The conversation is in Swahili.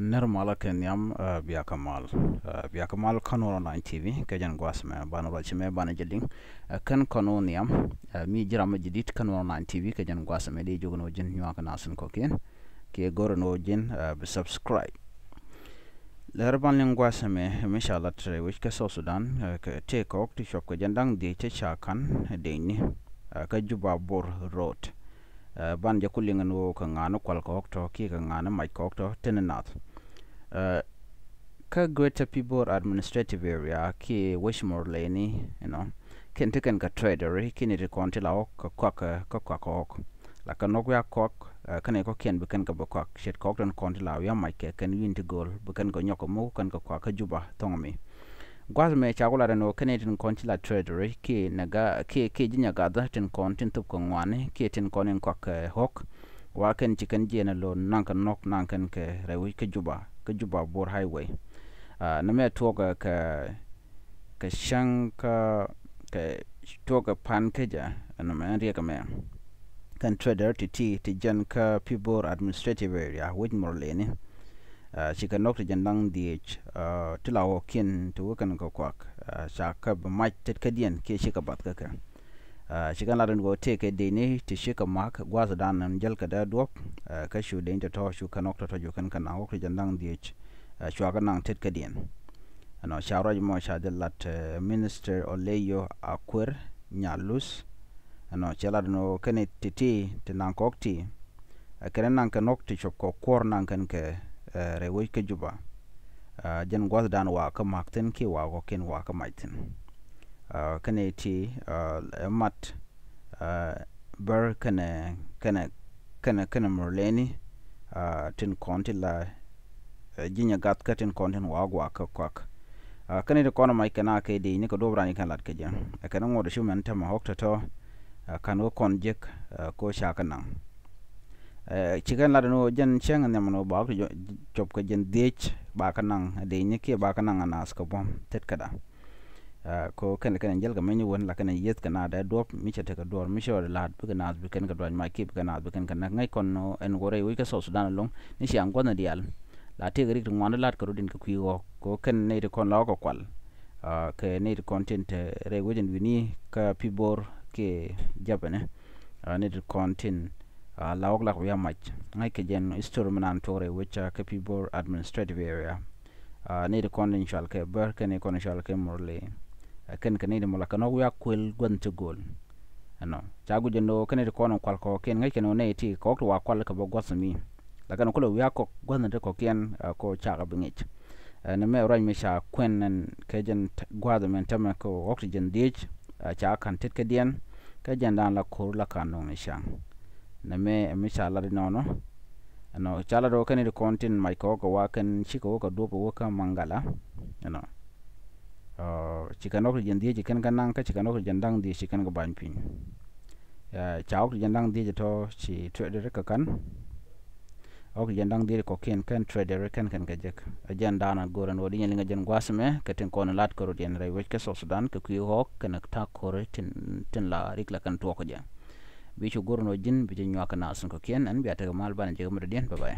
nirmalakenyam uh, biakamal uh, biakamal kanorona tv kejan gwasme banorachime banajeling uh, kan kanoniam mi jirama jidit kanorona tv kejan gwasme de jogno jin nyuakana sun kokin ke gorno jin be subscribe lerban lingwasme mishala tre wich ke so sudan ke te kok ti shop kejan dang de te chakan de ni ka juba bor road ban jakulingan wo ka ngano kwal kok ki ka ngano mai kok to tenenath Uh, ka greater people administrative area ki wishmore leni you know ken tiken ka tradery kini ti konti la ok ka kwa kwa kwak ok la ka nok ya kok uh, kane ko ken beken ka bokwak shit kok don konti la ya mai ke ken win ti gol beken go nyoko mu kan ka kwa ka juba tongmi gwaz me cha chakula reno kene tin konti la trader ki na ga ki ki jinya ga da tin konti tup ko ngwane ki tin konin kwak hok wa ken chiken jena lo nankan nok nankan ke rewi ke juba ka juba bor highway uh, na me toga ka ka shan ka ka toga pan keja na me ria ka me kan trader ti ti ti jan ka pibor administrative area wit morlene uh, ah, shi ka nok ti jan lang dh uh, ah, tilawo kin to kan ka kwak uh, sha ka ba ma tet ka dien ke shi ka bat ka ka uh, shikan ladan go te ke dene te shika mak gwaza dan nan jal ka da duop uh, ka shu de ta to shu kan okta to ju kan kan na okta jandang die ch uh, shu aga nang tet ka dien ano sharoj mo sha de lat uh, minister oleyo akwer nyalus ano chala no kene titi te nan kokti uh, kene nan kan okti chop ko kor nan kan ke uh, rewo ke juba uh, jan gwaza dan wa ka ten ki wa go ken wa ka maitin kene ti mat bar kene kene kene kene murleni tin konti la jinya gat ka tin konti wagwa ka kwak kene de kono mai kana ke de ni ko dobra ni kan lat ke jan kana ngodo shu man tama hokta to kan ko kon jek ko sha kana chikan la no jan cheng ne mano ba ko chop ka jan dech ba kana de ni ke ba kana anas ko bom tet kada ko ken ken jel ga menyu won la ken yet kana da dop mi chete ka dor mi shor la bi kana bi ken ga dwan ma ki bi kana bi ken kana ngai kon no en gore wi ka so sudan long ni shi an gona dial la te ga rik ngwan la ka rodin ka ku yo ko ken ne de kon la ko kwal ah, ke ne de content eh, re gojen wi ni ka pi bor ke japane ah, ne de content ah, la ok la ko ya mach ngai ke jen istor manan tore wecha ka pi bor administrative area ne de kon shal ke ber ken ne kon shal ke morle ken kene de mola kano ya kwel gwan te gol ano chagu jendo kene de kono kwal ko ken ngai keno ne ti ko kwa kwal ka bo gwasmi la kano kulo ya ko gwan te ko ken eh, ko chaga bingich eh, ne me raj me sha kwen nan kejen gwado men tama ko oxygen dich eh, cha kan tit ke dien ke jen dan la kur la kano me sha ne me me sha la de nono ano chala do kene de kontin mai ko ko wa ken chiko ko do ko ka mangala ano you know. cikan ok jan dia cikan kan nang ka cikan ok jan dang dia ka ban pin ya cha ok jan dang dia to ci trader ka kan ok jan dang dia ko ken kan trader kan kan ka jek jan dana goran wodi nyal ngajan gwasme ka tin kon lat ko jan rai wek ka so sudan ka ku ho kan ta ko tin tin la rik la kan to ko jan bi chu gorno jin bi jan nasun ko ken an bi ta mal ban je bye bye